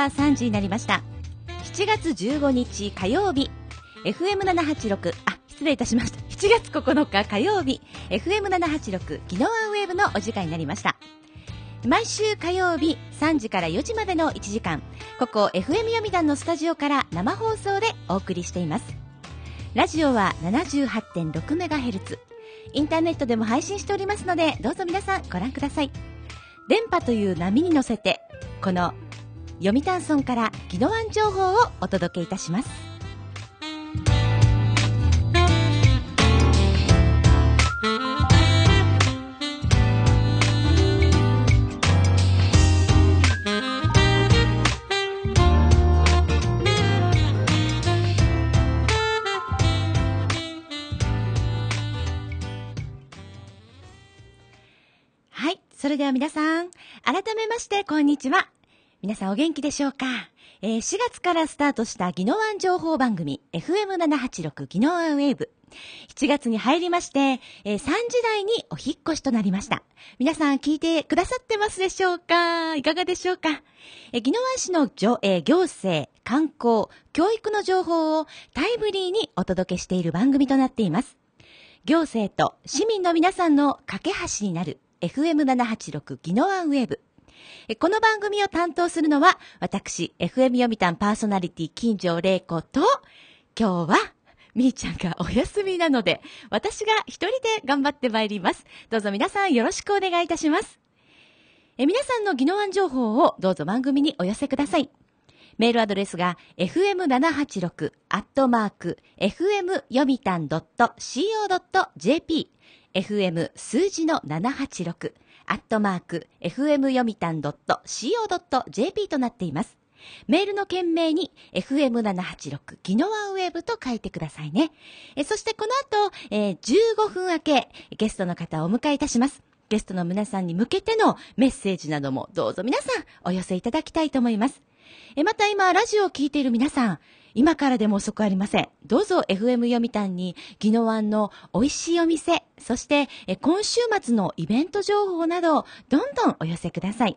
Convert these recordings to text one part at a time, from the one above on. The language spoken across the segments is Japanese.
は3時になりました。7月15日火曜日、FM786、あ、失礼いたしました。7月9日火曜日、FM786 ギノワンウェーブのお時間になりました。毎週火曜日3時から4時までの1時間、ここ FM 読団のスタジオから生放送でお送りしています。ラジオは 78.6MHz。インターネットでも配信しておりますので、どうぞ皆さんご覧ください。電波という波に乗せて、この読谷村から宜野湾情報をお届けいたしますはい。それでは皆さん、改めまして、こんにちは。皆さんお元気でしょうか、えー、4月からスタートしたギノワン情報番組 FM786 ギノワンウェーブ7月に入りまして、えー、3時台にお引越しとなりました。皆さん聞いてくださってますでしょうかいかがでしょうかえー、宜野湾市のえー、行政、観光、教育の情報をタイムリーにお届けしている番組となっています。行政と市民の皆さんの架け橋になる FM786 宜野湾ウェーブ。この番組を担当するのは、私、FM 読谷パーソナリティ金城玲子と、今日は、みーちゃんがお休みなので、私が一人で頑張ってまいります。どうぞ皆さんよろしくお願いいたします。え皆さんの技能案情報をどうぞ番組にお寄せください。メールアドレスが fm786 アットマーク fm 読みたん .co.jp fm 数字の786アットマーク、fm 読みたん .co.jp となっています。メールの件名に FM786 ギノワンウェーブと書いてくださいね。えそしてこの後、えー、15分明け、ゲストの方をお迎えいたします。ゲストの皆さんに向けてのメッセージなどもどうぞ皆さんお寄せいただきたいと思います。えまた今、ラジオを聴いている皆さん、今からでも遅くありません。どうぞ FM 読谷に、宜野湾の美味しいお店、そして、今週末のイベント情報など、どんどんお寄せください。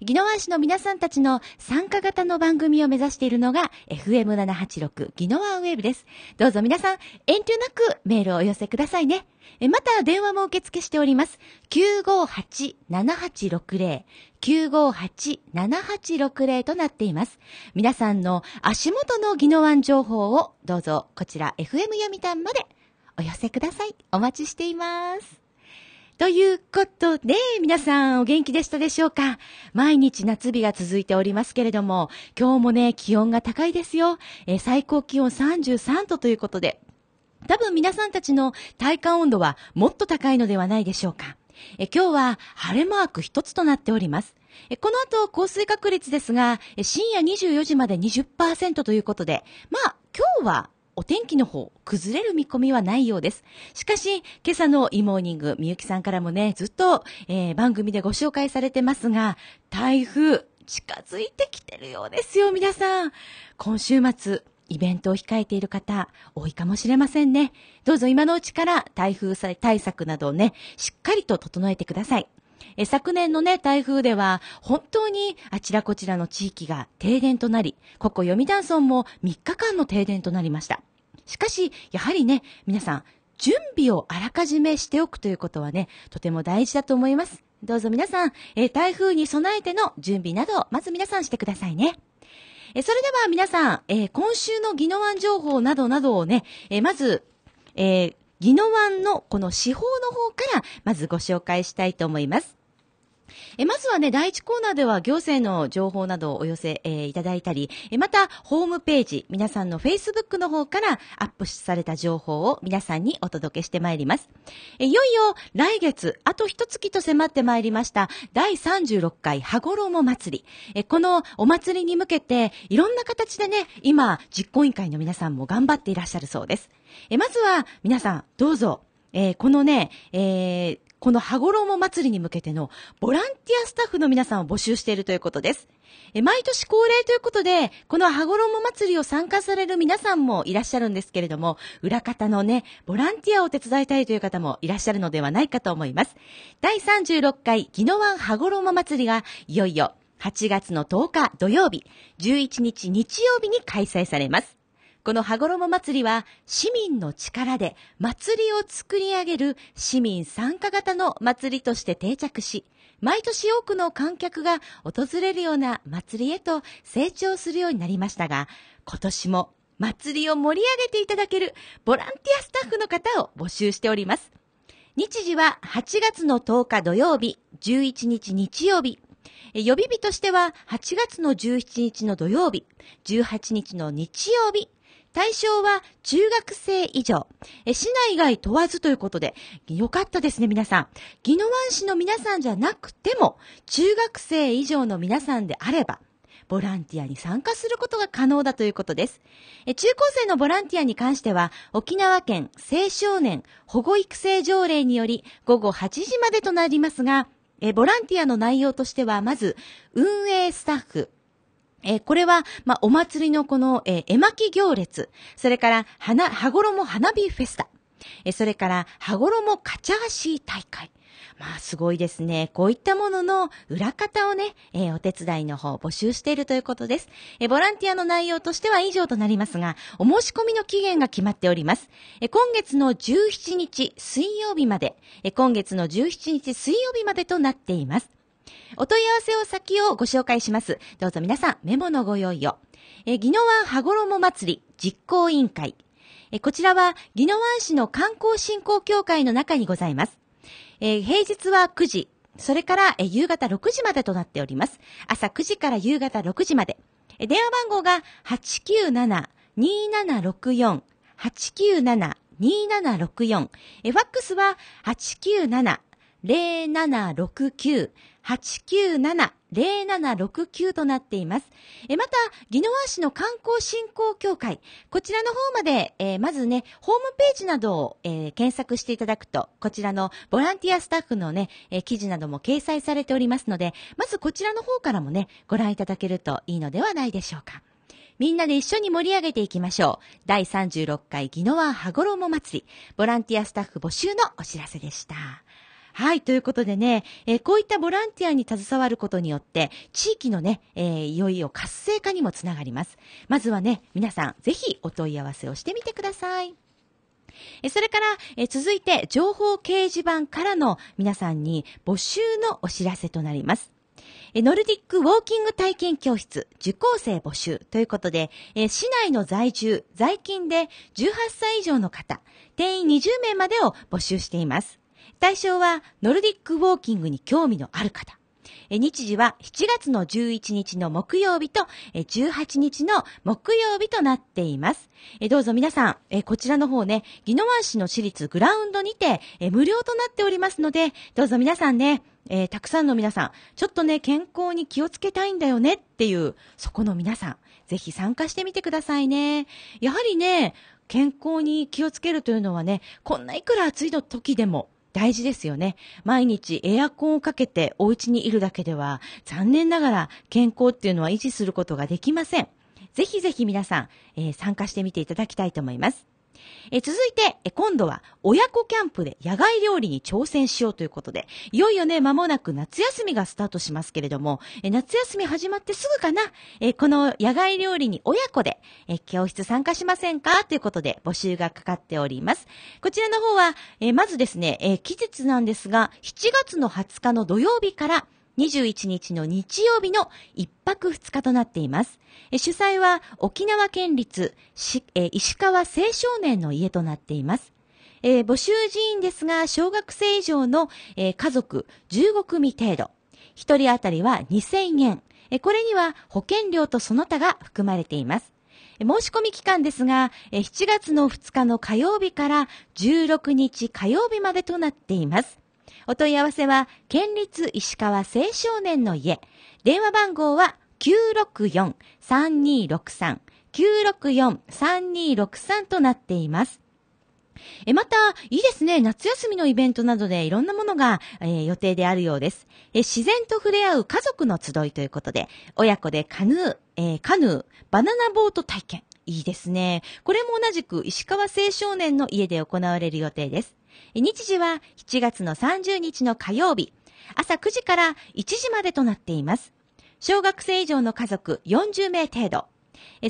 宜野湾市の皆さんたちの参加型の番組を目指しているのが FM786 宜野湾ウェーブです。どうぞ皆さん遠慮なくメールをお寄せくださいね。また電話も受付しております。958-7860 958-7860となっています。皆さんの足元の宜野湾情報をどうぞこちら FM 読谷までお寄せください。お待ちしています。ということで、皆さんお元気でしたでしょうか毎日夏日が続いておりますけれども、今日もね、気温が高いですよ。えー、最高気温33度ということで、多分皆さんたちの体感温度はもっと高いのではないでしょうか。え今日は晴れマーク一つとなっております。えこの後、降水確率ですが、深夜24時まで20%ということで、まあ、今日はお天気の方、崩れる見込みはないようです。しかし、今朝のイモーニング、みゆきさんからもね、ずっと、えー、番組でご紹介されてますが、台風、近づいてきてるようですよ、皆さん。今週末、イベントを控えている方、多いかもしれませんね。どうぞ今のうちから台風対策などをね、しっかりと整えてください。え昨年のね、台風では、本当にあちらこちらの地域が停電となり、ここ読谷村も3日間の停電となりました。しかし、やはりね、皆さん、準備をあらかじめしておくということはね、とても大事だと思います。どうぞ皆さん、え台風に備えての準備などを、まず皆さんしてくださいね。えそれでは皆さん、え今週の宜野湾情報などなどをね、えまず、え宜野湾のこの司法の方から、まずご紹介したいと思います。えまずはね、第1コーナーでは行政の情報などをお寄せ、えー、いただいたり、えまた、ホームページ、皆さんの Facebook の方からアップされた情報を皆さんにお届けしてまいります。えいよいよ、来月、あと一月と迫ってまいりました、第36回羽衣祭り。えこのお祭りに向けて、いろんな形でね、今、実行委員会の皆さんも頑張っていらっしゃるそうです。えまずは、皆さん、どうぞ、えー、このね、えー、この羽衣祭りに向けてのボランティアスタッフの皆さんを募集しているということです。え毎年恒例ということで、この羽衣祭りを参加される皆さんもいらっしゃるんですけれども、裏方のね、ボランティアを手伝いたいという方もいらっしゃるのではないかと思います。第36回宜野湾羽衣祭りがいよいよ8月の10日土曜日、11日日曜日に開催されます。この羽衣祭りは市民の力で祭りを作り上げる市民参加型の祭りとして定着し、毎年多くの観客が訪れるような祭りへと成長するようになりましたが、今年も祭りを盛り上げていただけるボランティアスタッフの方を募集しております。日時は8月の10日土曜日、11日日曜日、予備日としては8月の17日の土曜日、18日の日曜日、対象は中学生以上、え市内外問わずということで、よかったですね、皆さん。宜野湾市の皆さんじゃなくても、中学生以上の皆さんであれば、ボランティアに参加することが可能だということです。中高生のボランティアに関しては、沖縄県青少年保護育成条例により午後8時までとなりますが、ボランティアの内容としては、まず、運営スタッフ、えー、これは、まあ、お祭りのこの、えー、絵巻行列、それから、花、羽衣花火フェスタ、えー、それから、羽衣カチャーシー大会。まあ、すごいですね。こういったものの裏方をね、えー、お手伝いの方募集しているということです。えー、ボランティアの内容としては以上となりますが、お申し込みの期限が決まっております。えー、今月の17日水曜日まで、え今月の17日水曜日までとなっています。お問い合わせを先をご紹介します。どうぞ皆さん、メモのご用意を。え、宜野湾羽衣祭り実行委員会。え、こちらは、宜野湾市の観光振興協会の中にございます。え、平日は9時、それから、え、夕方6時までとなっております。朝9時から夕方6時まで。え、電話番号が897-2764、897-2764。え、ファックスは897 0769 897-0769となっています。えまた、宜野湾市の観光振興協会、こちらの方まで、えー、まずね、ホームページなどを、えー、検索していただくと、こちらのボランティアスタッフのね、えー、記事なども掲載されておりますので、まずこちらの方からもね、ご覧いただけるといいのではないでしょうか。みんなで一緒に盛り上げていきましょう。第36回宜野湾羽衣祭り、ボランティアスタッフ募集のお知らせでした。はい、ということでね、えー、こういったボランティアに携わることによって、地域のね、えー、いよいよ活性化にもつながります。まずはね、皆さん、ぜひお問い合わせをしてみてください。えそれから、え続いて、情報掲示板からの皆さんに募集のお知らせとなります。ノルディックウォーキング体験教室受講生募集ということで、市内の在住、在勤で18歳以上の方、定員20名までを募集しています。対象はノルディックウォーキングに興味のある方。日時は7月の11日の木曜日と18日の木曜日となっています。どうぞ皆さん、こちらの方ね、宜野湾市の私立グラウンドにて無料となっておりますので、どうぞ皆さんね、えー、たくさんの皆さん、ちょっとね、健康に気をつけたいんだよねっていう、そこの皆さん、ぜひ参加してみてくださいね。やはりね、健康に気をつけるというのはね、こんないくら暑いの時でも、大事ですよね。毎日エアコンをかけてお家にいるだけでは、残念ながら健康っていうのは維持することができません。ぜひぜひ皆さん、えー、参加してみていただきたいと思います。え続いてえ、今度は親子キャンプで野外料理に挑戦しようということで、いよいよね、間もなく夏休みがスタートしますけれども、え夏休み始まってすぐかな、えこの野外料理に親子でえ教室参加しませんかということで募集がかかっております。こちらの方は、えまずですね、え期日なんですが、7月の20日の土曜日から、21日の日曜日の1泊2日となっています。主催は沖縄県立、石川青少年の家となっています。えー、募集人員ですが、小学生以上の、えー、家族15組程度。1人当たりは2000円。えー、これには保険料とその他が含まれています。申し込み期間ですが、7月の2日の火曜日から16日火曜日までとなっています。お問い合わせは、県立石川青少年の家。電話番号は964-3263。964-3263となっています。え、また、いいですね。夏休みのイベントなどでいろんなものが、えー、予定であるようです。え、自然と触れ合う家族の集いということで、親子でカヌー、えー、カヌー、バナナボート体験。いいですね。これも同じく石川青少年の家で行われる予定です。日時は7月の30日の火曜日、朝9時から1時までとなっています。小学生以上の家族40名程度。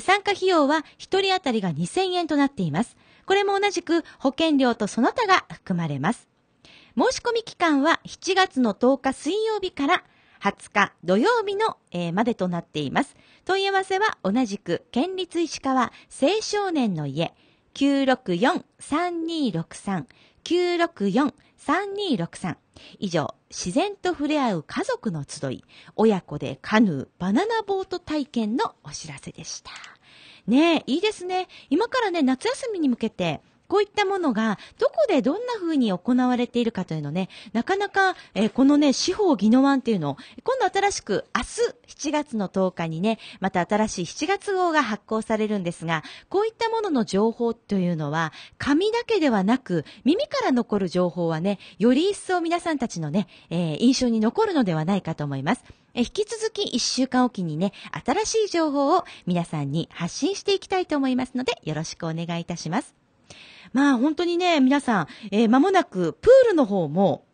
参加費用は1人当たりが2000円となっています。これも同じく保険料とその他が含まれます。申し込み期間は7月の10日水曜日から20日土曜日の、えー、までとなっています。問い合わせは同じく県立石川青少年の家964-3263 964-3263。以上、自然と触れ合う家族の集い、親子でカヌー、バナナボート体験のお知らせでした。ねえ、いいですね。今からね、夏休みに向けて、こういったものが、どこでどんな風に行われているかというのね、なかなか、えー、このね、司法技能案っていうのを、今度新しく、明日7月の10日にね、また新しい7月号が発行されるんですが、こういったものの情報というのは、紙だけではなく、耳から残る情報はね、より一層皆さんたちのね、えー、印象に残るのではないかと思います。引き続き1週間おきにね、新しい情報を皆さんに発信していきたいと思いますので、よろしくお願いいたします。まあ本当にね、皆さん、えー、間もなくプールの方も、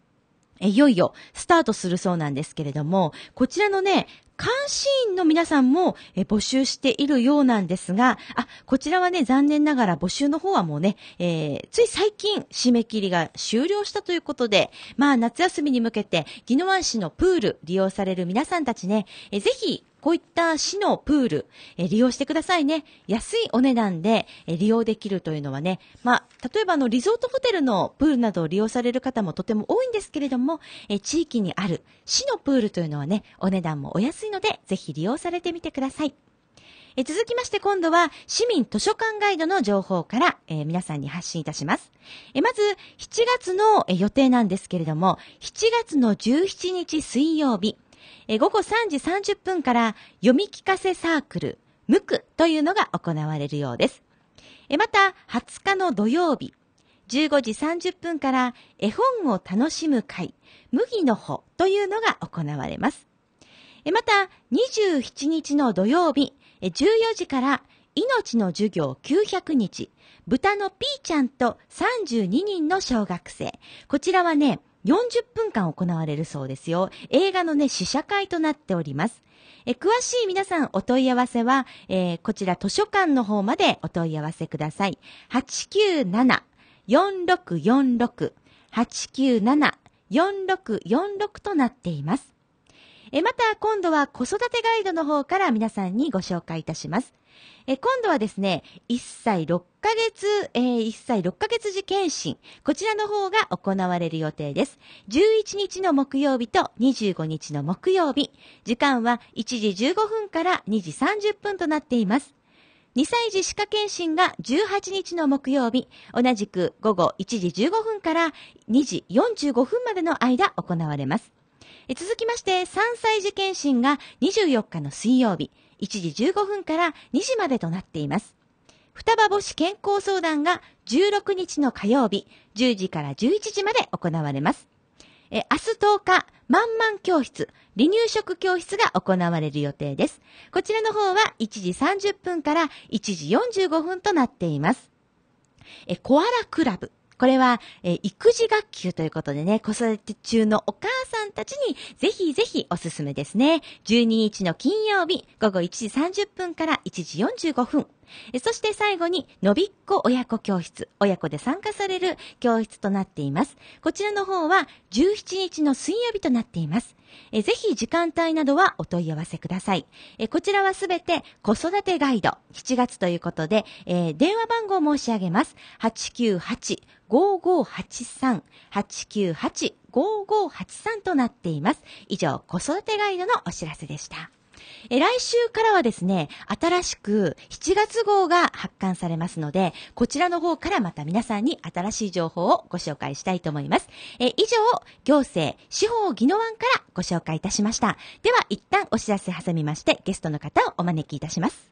えいよいよスタートするそうなんですけれども、こちらのね、監視員の皆さんもえ募集しているようなんですが、あ、こちらはね、残念ながら募集の方はもうね、えー、つい最近締め切りが終了したということで、まあ夏休みに向けて、宜野湾市のプール利用される皆さんたちね、えぜひこういった市のプール、え利用してくださいね。安いお値段で、え利用できるというのはね、まあ、例えばあの、リゾートホテルのプールなどを利用される方もとても多いんですけれども、え地域にある市のプールというのはね、お値段もお安いので、ぜひ利用されてみてください。え続きまして今度は市民図書館ガイドの情報から、えー、皆さんに発信いたします。えまず7月の、え予定なんですけれども、7月の17日水曜日、午後3時30分から読み聞かせサークル、ムクというのが行われるようです。また、20日の土曜日、15時30分から絵本を楽しむ会、麦の穂というのが行われます。また、27日の土曜日、14時から命の授業900日、豚のピーちゃんと32人の小学生。こちらはね、40分間行われるそうですよ。映画のね、試写会となっております。え詳しい皆さんお問い合わせは、えー、こちら図書館の方までお問い合わせください。897-4646、897-4646となっています。えまた今度は子育てガイドの方から皆さんにご紹介いたします。え今度はですね、1歳6ヶ月、えー、1歳6ヶ月時検診、こちらの方が行われる予定です。11日の木曜日と25日の木曜日、時間は1時15分から2時30分となっています。2歳児歯科検診が18日の木曜日、同じく午後1時15分から2時45分までの間行われます。続きまして、3歳児検診が24日の水曜日、1時15分から2時までとなっています。双葉母子健康相談が16日の火曜日、10時から11時まで行われます。え、明日10日、まんまん教室、離乳食教室が行われる予定です。こちらの方は1時30分から1時45分となっています。え、コアラクラブ。これは、えー、育児学級ということでね、子育て中のお母さんたちにぜひぜひおすすめですね。12日の金曜日午後1時30分から1時45分。そして最後に、のびっこ親子教室、親子で参加される教室となっています。こちらの方は17日の水曜日となっています。えぜひ時間帯などはお問い合わせください。えこちらはすべて子育てガイド7月ということで、え電話番号申し上げます。898-5583、898-5583となっています。以上、子育てガイドのお知らせでした。え来週からはですね、新しく7月号が発刊されますので、こちらの方からまた皆さんに新しい情報をご紹介したいと思います。え以上、行政、司法技能案からご紹介いたしました。では、一旦お知らせ挟みまして、ゲストの方をお招きいたします。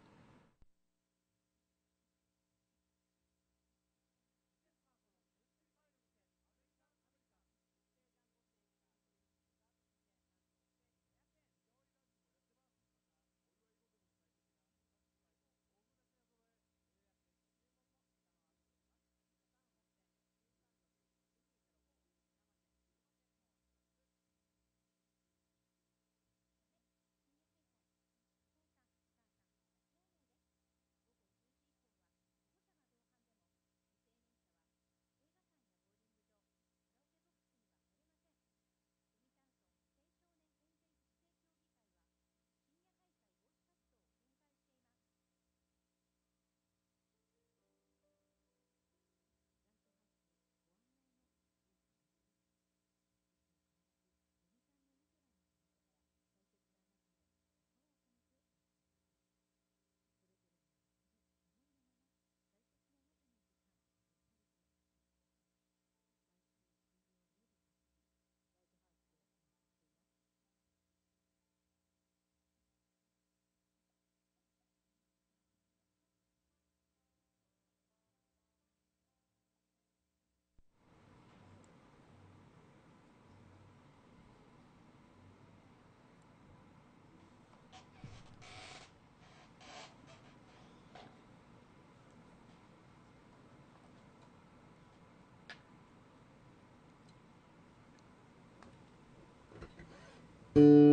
Thank you.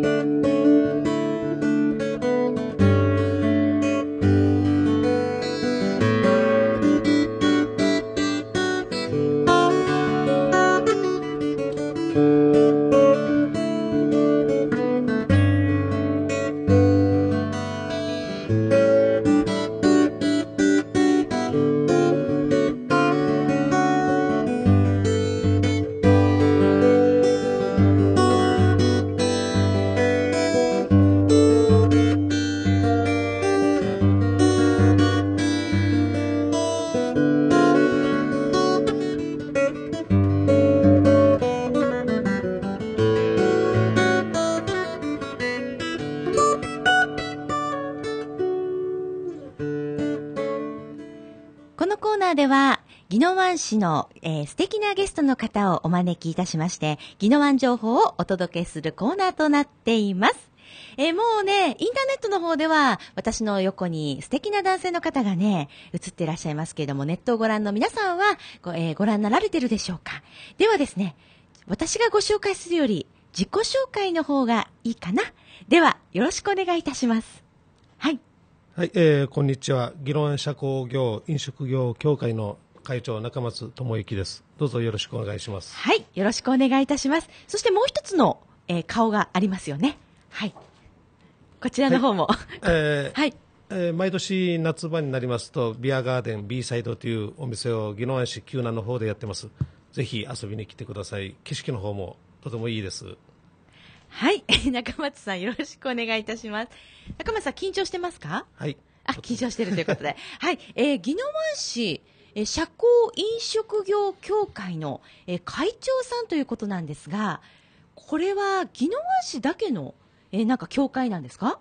の、えー、素敵なゲストの方をお招きいたしまして、宜野湾情報をお届けするコーナーとなっています。えー、もうね、インターネットの方では、私の横に素敵な男性の方がね、映っていらっしゃいますけれども、ネットをご覧の皆さんはご、えー、ご覧になられてるでしょうか。ではですね、私がご紹介するより、自己紹介の方がいいかな。では、よろしくお願いいたします。はい。はい、えー、こんにちは。議論社工業飲食業協会の会長中松智之です。どうぞよろしくお願いします。はい、よろしくお願いいたします。そしてもう一つの、えー、顔がありますよね。はい。こちらの方も、はい、えー、はい。え毎年夏場になりますとビアガーデン B サイドというお店を宜野湾市九南の方でやってますぜひ遊びに来てください景色の方もとてもいいですはい 中松さんよろしくお願いいたします中松さん緊張してますかはいあ緊張してるということではい、えー、宜野湾市社交飲食業協会の会長さんということなんですが、これは宜野湾市だけの、えなんか協会なんですか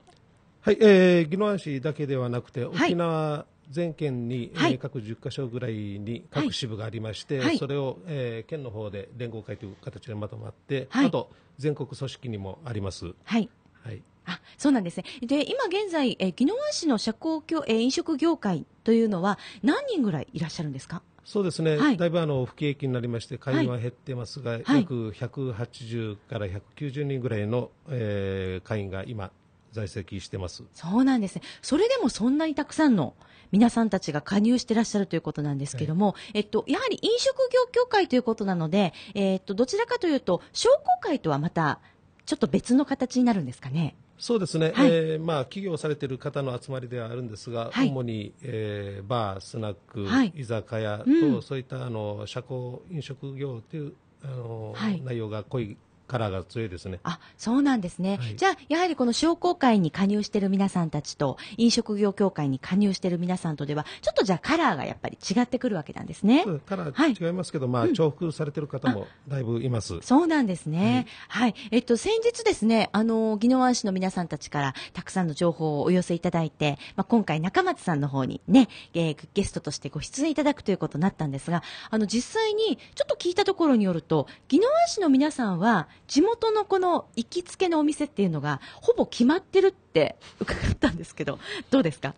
はい、えー、宜野湾市だけではなくて、沖縄全県に、はい、各10か所ぐらいに各支部がありまして、はい、それを、えー、県の方で連合会という形でまとまって、はい、あと全国組織にもあります。はい、はいあそうなんですね。で、今現在、え宜野湾市の社交業、え飲食業界というのは、何人ぐらいいらっしゃるんですかそうですね、はい、だいぶあの不景気になりまして、会員は減ってますが、はい、約180から190人ぐらいの、えー、会員が今、在籍してますそうなんですね、それでもそんなにたくさんの皆さんたちが加入してらっしゃるということなんですけども、はい、えっと、やはり飲食業協会ということなので、えっとどちらかというと、商工会とはまたちょっと別の形になるんですかね。そうですね、はい、えー、まあ、企業されている方の集まりではあるんですが、はい、主に、えー、バー、スナック、はい、居酒屋と、うん、そういったあの社交飲食業というあの、はい、内容が濃いカラーが強いですね。あ、そうなんですね。はい、じゃあ、やはりこの商工会に加入している皆さんたちと、飲食業協会に加入している皆さんとでは、ちょっとじゃあカラーがやっぱり違ってくるわけなんですね。カラー違いますけど、はい、まあ、重複されてる方もだいぶいます。うん、そうなんですね、はい、はい。えっと、先日ですね、あの、宜野湾市の皆さんたちからたくさんの情報をお寄せいただいて、まあ、今回中松さんの方にね、えー、ゲストとしてご出演いただくということになったんですが、あの、実際にちょっと聞いたところによると、宜野湾市の皆さんは、地元のこの行きつけのお店っていうのが、ほぼ決まってるって伺ったんですけど、どうですか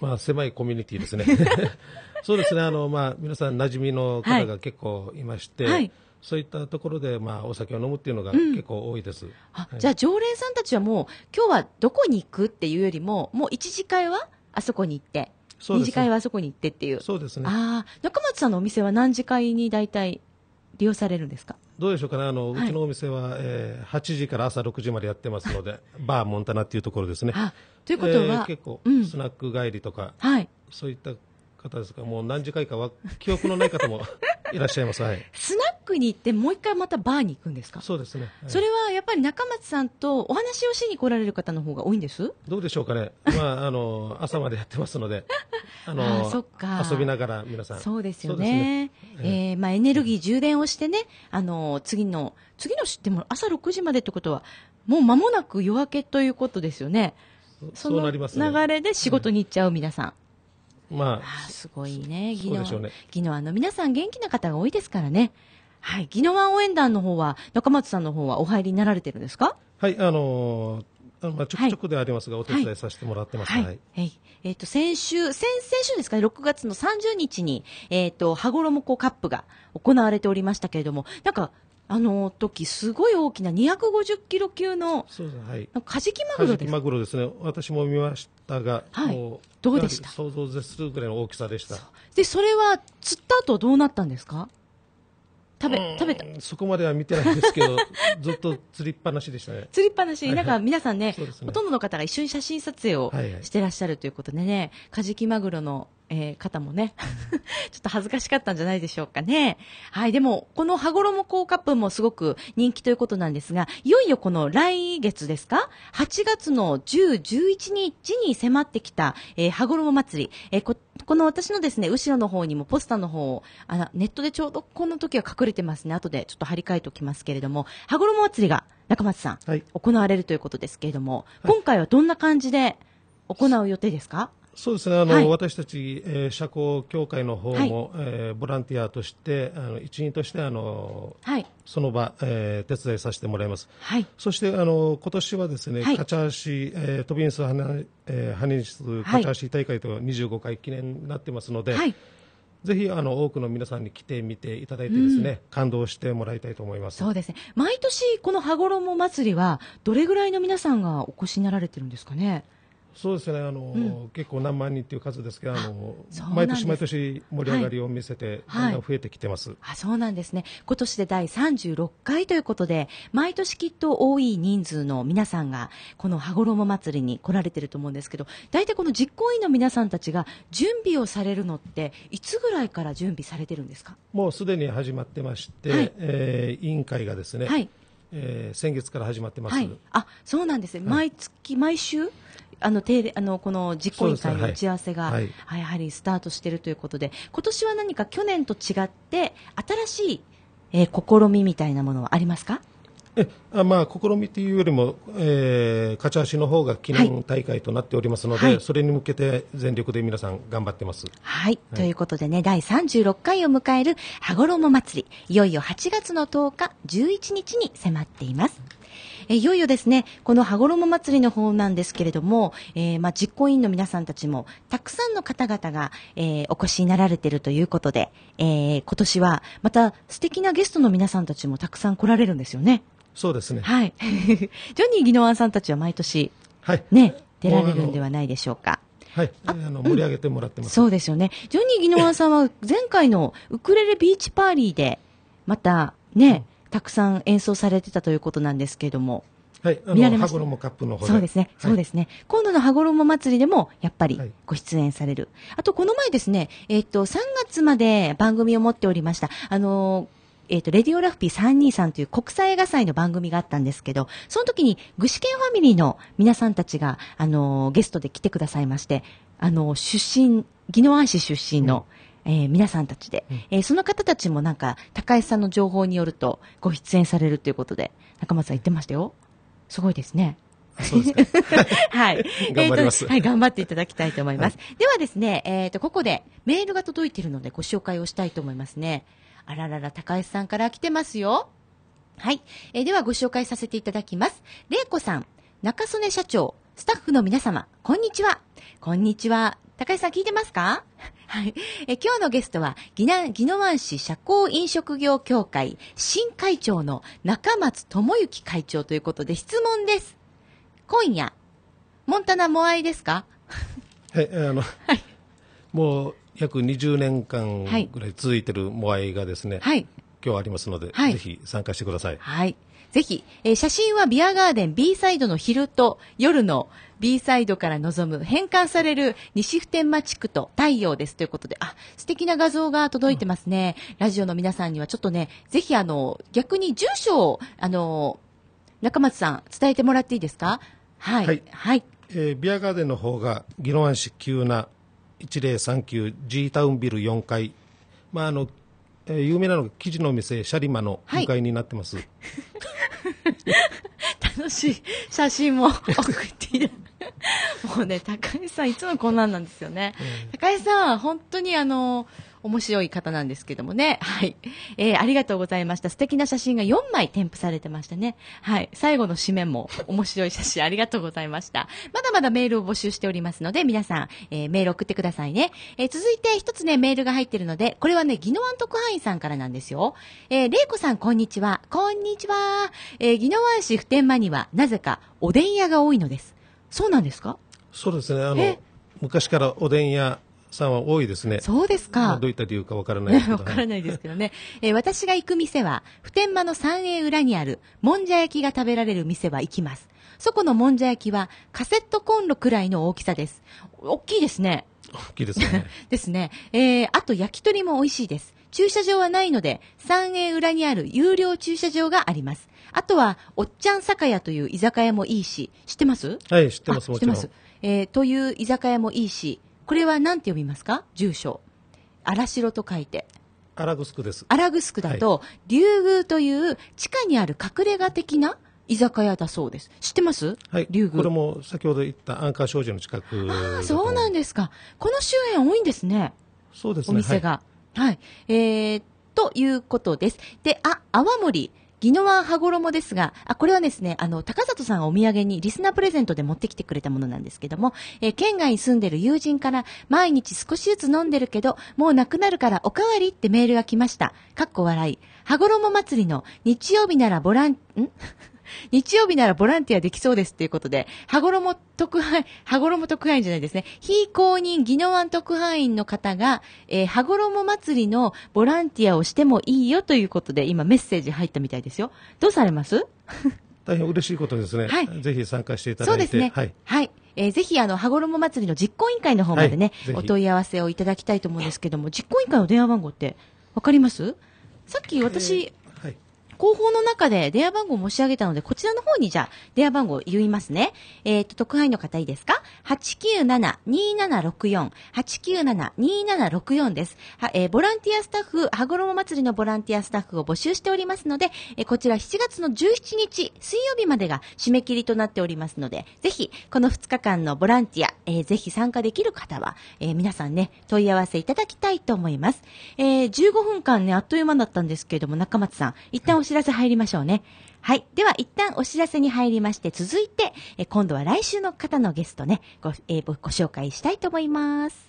まあ、狭いコミュニティですね。そうですね、あの、まあ、皆さん馴染みの方が結構いまして、はいはい、そういったところで、まあ、お酒を飲むっていうのが結構多いです。うんはい、じゃあ、常連さんたちはもう、今日はどこに行くっていうよりも、もう一次会はあそこに行って、二次会はあそこに行ってっていう。そうですね。ああ、中松さんのお店は何次会に大体利用されるんですかどうでしょうかね、あの、はい、うちのお店は、えー、8時から朝6時までやってますので、バーモンタナっていうところですね。ということは、えー、結構、スナック帰りとか、はい、そういった方ですか、もう何時間かは記憶のない方もいらっしゃいます、はい、スナックに行って、もう一回またバーに行くんですかそうですね、はい、それはやっぱり中松さんとお話をしに来られる方の方が多いんですどうでしょうかね、まあ、あの朝までやってますので、あのそっか遊びながら皆さん、そうですよね、ねえー、まあ、エネルギー充電をしてね、あの次の、次の知っても朝6時までってことは、もう間もなく夜明けということですよね。その流れで仕事に行っちゃう皆さん。まあ、あすごいね、技能、湾、ね、宜湾の皆さん元気な方が多いですからね。はい、宜野湾応援団の方は中松さんの方はお入りになられてるんですか？はい、あのーまあ、ちょくちょくでありますが、はい、お手伝いさせてもらってます。はい。はい、えっ、ー、と、先週、先、先週ですかね、6月の30日に、えっ、ー、と、羽衣子カップが行われておりましたけれども、なんか、あの時、すごい大きな250キロ級の、そうですね、はい。カジキマグロですかジキマグロですね。私も見ましタが、はい、どうでした想像絶するぐらいの大きさでしたでそれは釣った後どうなったんですか食べ食べたそこまでは見てないんですけど ずっと釣りっぱなしでしたね釣りっぱなし、なんか皆さんね、ね、ほとんどの方が一緒に写真撮影をしてらっしゃるということでね、はいはい、カジキマグロのえー、方もね、ちょっと恥ずかしかったんじゃないでしょうかね。はい、でも、この羽衣効果分もすごく人気ということなんですが、いよいよこの来月ですか ?8 月の10、11日に迫ってきた、えー、羽衣祭り、えーこ、この私のですね、後ろの方にもポスターの方を、あネットでちょうどこの時は隠れてますね。後でちょっと張り替えておきますけれども、羽衣祭りが中松さん、はい、行われるということですけれども、はい、今回はどんな感じで行う予定ですか、はいそうですね、あの、はい、私たち、えー、社交協会の方も、はい、えー、ボランティアとしてあの一員としてあの、はい、その場、えー、手伝いさせてもらいます、はい、そしてあの今年はですね、はい、カチャーシ、ー、えー、トビンス羽,、えー、羽根スカチャーシー大会と二十五回記念になってますので、はい、ぜひあの多くの皆さんに来てみていただいてですね、うん、感動してもらいたいと思いますそうですね毎年この羽衣祭りはどれぐらいの皆さんがお越しになられてるんですかねそうですねあの、うん、結構何万人という数ですけどあの毎年毎年盛り上がりを見せて、はい、増えてきてます、はい、あそうなんですね今年で第三十六回ということで毎年きっと多い人数の皆さんがこの羽衣祭りに来られてると思うんですけど大体この実行委員の皆さんたちが準備をされるのっていつぐらいから準備されてるんですかもうすでに始まってまして、はい、えー、委員会がですね、はいえー、先月から始まってます、はい、あそうなんですね、はい、毎月毎週あの定あのこの実行委員会の打ち合わせが、ねはい、やはりスタートしているということで、今年は何か去年と違って新しい、えー、試みみたいなものはありますか？えあまあ、試みというよりも、えー、勝ち橋の方が記念大会となっておりますので、はい、それに向けて全力で皆さん頑張ってます。はい、はい、ということでね第36回を迎える羽衣祭りいよいよ8月の10日11日に迫っています。えいよいよですね、この羽衣祭りの方なんですけれども、えー、まあ、実行委員の皆さんたちも、たくさんの方々が、えー、お越しになられているということで、えー、今年は、また素敵なゲストの皆さんたちもたくさん来られるんですよね。そうですね。はい。ジョニー・ギノワンさんたちは毎年、はい。ね、出られるんではないでしょうか。はい、あの盛り上げてもらってます、うん、そうですよね、ジョニー・ギノワンさんは前回のウクレレビーチパーリーで、またね、たくさん演奏されてたということなんですけれども。はい、見られまカップのそうですね、そうですね。はい、今度の羽衣祭りでも、やっぱりご出演される。はい、あと、この前ですね、えっ、ー、と、3月まで番組を持っておりました、あのーえっ、と、レディオラフピー323という国際映画祭の番組があったんですけど、その時に、具志堅ファミリーの皆さんたちが、あのー、ゲストで来てくださいまして、あのー、出身、宜野湾市出身の、うんえー、皆さんたちで、うん、えー、その方たちもなんか高橋さんの情報によるとご出演されるということで中松さん言ってましたよすごいですね はい。頑張ります、えー、はい、頑張っていただきたいと思います。はい、ではですね、えっ、ー、と、ここでメールが届いているのでご紹介をしたいと思いますね。あららら、高橋さんから来てますよ。はい。えー、ではご紹介させていただきます。玲子さん、中曽根社長、スタッフの皆様、こんにちは。こんにちは。高橋さん聞いてますかはい。え今日のゲストは、宜野湾市社交飲食業協会新会長の中松智之会長ということで質問です。今夜、モンタナモアイですかはい、あの、はい、もう約20年間ぐらい続いてるモアイがですね、はい、今日ありますので、はい、ぜひ参加してください。はい。ぜひ、えー、写真はビアガーデン B サイドの昼と夜の B サイドから望む変換される西普天間地区と太陽ですということで、あ、素敵な画像が届いてますね。うん、ラジオの皆さんにはちょっとね、ぜひあの、逆に住所を、あの、中松さん伝えてもらっていいですかはい。はい。えー、ビアガーデンの方が、宜野湾市急な 1039G タウンビル4階、まあ、あのえー、有名なのが生地の店シャリマの向かいになってます、はい、楽しい写真も送っているもうね高橋さんいつもこんなんなんですよね、うん、高橋さん本当にあのー面白い方なんですけどもね。はい。えー、ありがとうございました。素敵な写真が4枚添付されてましたね。はい。最後の締めも面白い写真ありがとうございました。まだまだメールを募集しておりますので、皆さん、えー、メール送ってくださいね。えー、続いて一つね、メールが入ってるので、これはね、ギノワン特派員さんからなんですよ。えー、レイコさん、こんにちは。こんにちは。えー、ギノワン市普天間には、なぜかおでん屋が多いのです。そうなんですかそうですね。あの、昔からおでん屋、さんは多いですね。そうですか。まあ、どういった理由かわからないですけど。わからないですけどね。えー、私が行く店は、普天間の三栄裏にある、もんじゃ焼きが食べられる店は行きます。そこのもんじゃ焼きは、カセットコンロくらいの大きさです。大きいですね。大きいですね。ですね。えー、あと焼き鳥も美味しいです。駐車場はないので、三栄裏にある有料駐車場があります。あとは、おっちゃん酒屋という居酒屋もいいし、知ってますはい、知ってます、もちろん。知ってます。えー、という居酒屋もいいし、これは何て読みますか住所。荒城と書いて。アラグスクです。アラグスクだと、はい、竜宮という地下にある隠れ家的な居酒屋だそうです。知ってますはい。竜宮。これも先ほど言ったアンカー商事の近く。ああ、そうなんですか。この周辺多いんですね。そうですね。お店が。はい。はい、えー、ということです。で、あ、泡盛。ギノワ羽衣ですが、あ、これはですね、あの、高里さんお土産にリスナープレゼントで持ってきてくれたものなんですけども、えー、県外に住んでる友人から毎日少しずつ飲んでるけど、もうなくなるからおかわりってメールが来ました。かっこ笑い。羽衣祭りの日曜日ならボラン、ん日曜日ならボランティアできそうですということで、羽衣特派羽衣特派員じゃないですね、非公認宜野湾特派員の方が、えー、羽衣祭りのボランティアをしてもいいよということで、今メッセージ入ったみたいですよ。どうされます 大変嬉しいことですね。はい。ぜひ参加していただいて。そうですね。はい。はいえー、ぜひ、あの、羽衣祭りの実行委員会の方までね、はい、お問い合わせをいただきたいと思うんですけども、実行委員会の電話番号って、わかりますさっき私、えー広報の中で電話番号を申し上げたので、こちらの方にじゃあ、電話番号を言いますね。えっ、ー、と、特派員の方いいですか ?897-2764、897-2764です。はえー、ボランティアスタッフ、羽衣祭りのボランティアスタッフを募集しておりますので、えー、こちら7月の17日、水曜日までが締め切りとなっておりますので、ぜひ、この2日間のボランティア、えー、ぜひ参加できる方は、えー、皆さんね、問い合わせいただきたいと思います。えー、15分間ね、あっという間だったんですけれども、中松さん、一旦お知らせ知らせ入りましょうね。はい。では、一旦お知らせに入りまして、続いて、え今度は来週の方のゲストね、ご、えー、ご紹介したいと思います。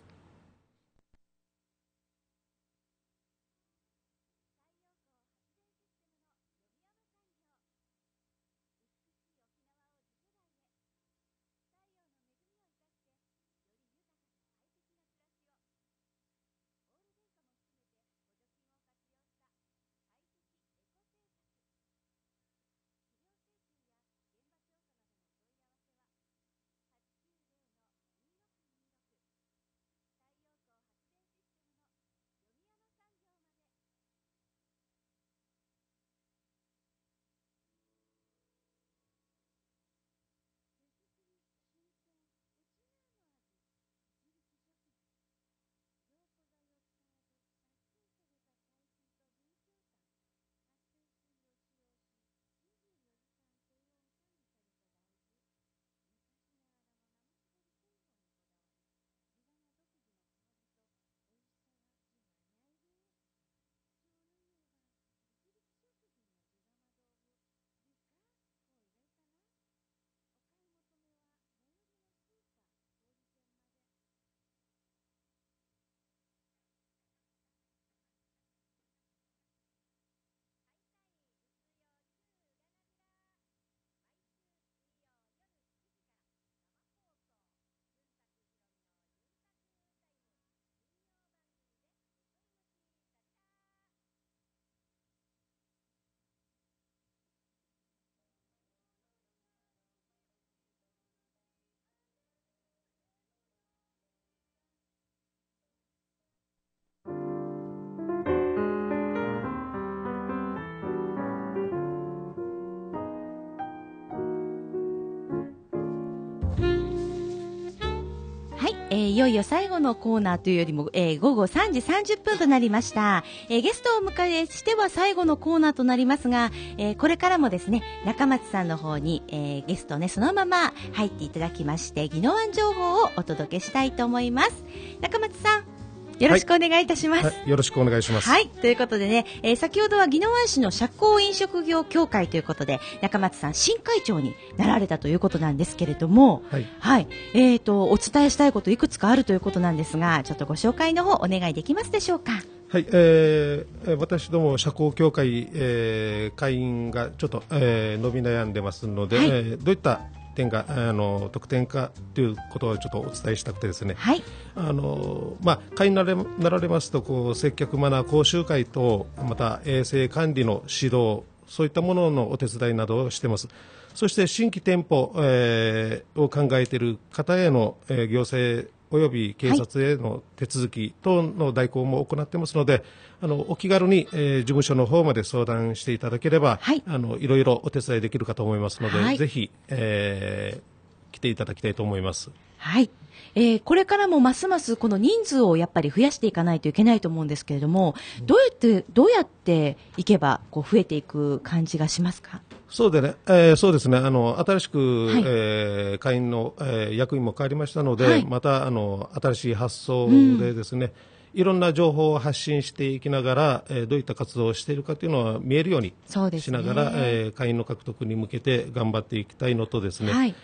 えー、いよいよ最後のコーナーというよりも、えー、午後3時30分となりました、えー、ゲストをお迎えしては最後のコーナーとなりますが、えー、これからもですね中松さんの方に、えー、ゲストねそのまま入っていただきまして宜野湾情報をお届けしたいと思います中松さんよろしくお願いいたします、はいはい、よろしくお願いしますはいということでね、えー、先ほどは宜野湾市の社交飲食業協会ということで中松さん新会長になられたということなんですけれどもはい、はい、えーと、とお伝えしたいこといくつかあるということなんですがちょっとご紹介の方お願いできますでしょうかはい、えー、私ども社交協会、えー、会員がちょっと、えー、伸び悩んでますので、はい、えー、どういった点があの特典かということをちょっとお伝えしたくてですね、はいあのまあ、会員なれなられますとこう接客マナー講習会とまた衛生管理の指導そういったもののお手伝いなどをしてます。そして新規店舗、えー、を考えている方への、えー、行政及び警察への手続き等の代行も行ってますので、あのお気軽に、えー、事務所の方まで相談していただければ、はい、あのいろいろお手伝いできるかと思いますので、はい、ぜひ、えー、来ていただきたいと思います。はい。えー、これからもますますこの人数をやっぱり増やしていかないといけないと思うんですけれども、どうやって、どうやっていけばこう増えていく感じがしますかそうでね、えー、そうですね。あの新しく、はい、えー、会員の、えー、役員も変わりましたので、はい、またあの新しい発想でですね、うん、いろんな情報を発信していきながら、えー、どういった活動をしているかというのは見えるようにしながら、ねえー、会員の獲得に向けて頑張っていきたいのとですね、はい、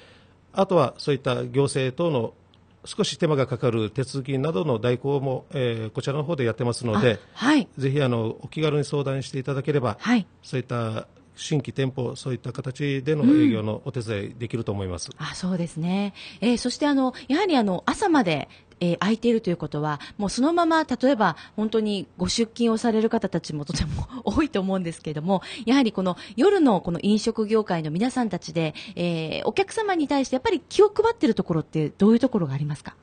あとはそういった行政等の少し手間がかかる手続きなどの代行も、えー、こちらの方でやってますので、はい、ぜひあのお気軽に相談していただければ、はい、そういった新規店舗、そういった形での営業のお手伝いできると思います。うん、あそうですね、えー、そしてあのやはりあの朝までえー、空いているということは、もうそのまま、例えば本当にご出勤をされる方たちもとても多いと思うんですけれども、やはりこの夜のこの飲食業界の皆さんたちで、えー、お客様に対してやっぱり気を配っているところってどういうところがありますか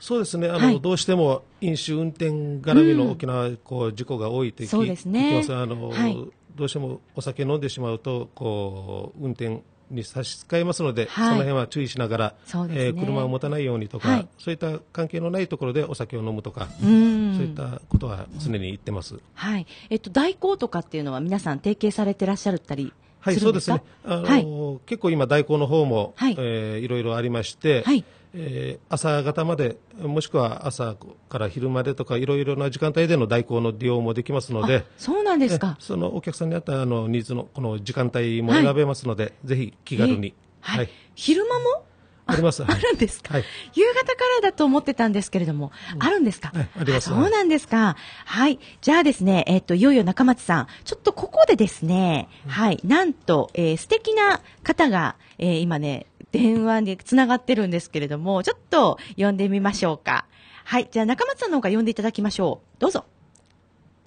そうですねあの、はい、どうしても飲酒運転絡みの大きな、こう事故が多いと聞,、うん、ね、きますあの、はいどうしてもお酒飲んでしまうとこう運転に差し支えますので、はい、その辺は注意しながら、ね、えー、車を持たないようにとか、はい、そういった関係のないところでお酒を飲むとか、そういったことは常に言ってます、はいえっと、代行とかっていうのは、皆さん、提携されてらっしゃったり。はい、そうですね。あのーはい、結構今代行の方も、はい、えー、いろいろありまして、はい、えー、朝方まで、もしくは朝から昼までとか、いろいろな時間帯での代行の利用もできますので、そうなんですかそのお客さんに合ったあのニーズのこの時間帯も選べますので、はい、ぜひ気軽に。はい、はい、昼間もあります。あるんですか、はい、夕方からだと思ってたんですけれども、うん、あるんですか、はい、あります。そうなんですか。はい。じゃあですね、えっ、と、いよいよ中松さん、ちょっとここでですね、うん、はい、なんと、えー、素敵な方が、えー、今ね、電話で繋がってるんですけれども、ちょっと読んでみましょうか。はい。じゃあ中松さんの方が読んでいただきましょう。どうぞ。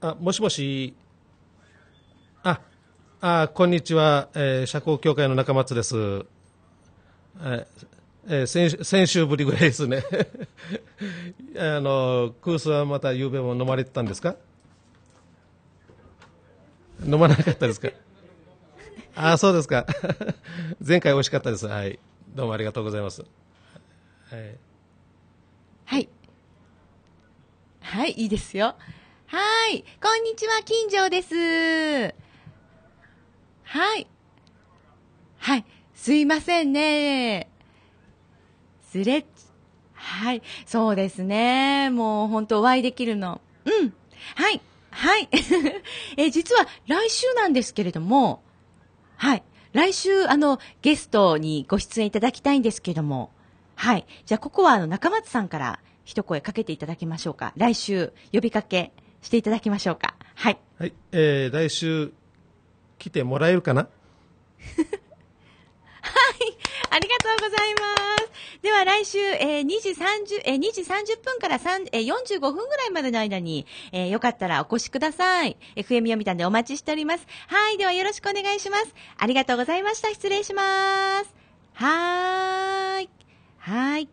あ、もしもし。あ、あこんにちは、えー、社交協会の中松です。えーえー、先先週ぶりぐらいですね あの。空想はまた夕べも飲まれてたんですか飲まなかったですかあそうですか。前回美味しかったです。はい。どうもありがとうございます。はい。はい。はい、いいですよ。はい。こんにちは、金城です。はい。はい。すいませんね。すれ、はい。そうですね。もう本当お会いできるの。うん。はい。はい。え、実は来週なんですけれども、はい。来週、あの、ゲストにご出演いただきたいんですけども、はい。じゃあ、ここは、あの、中松さんから一声かけていただきましょうか。来週、呼びかけしていただきましょうか。はい。はい。えー、来週、来てもらえるかなありがとうございます。では来週、えー、2時30、えー、2時三十分から3、えー、45分ぐらいまでの間に、えー、よかったらお越しください。FM 読みたんでお待ちしております。はい。ではよろしくお願いします。ありがとうございました。失礼します。はーい。はい。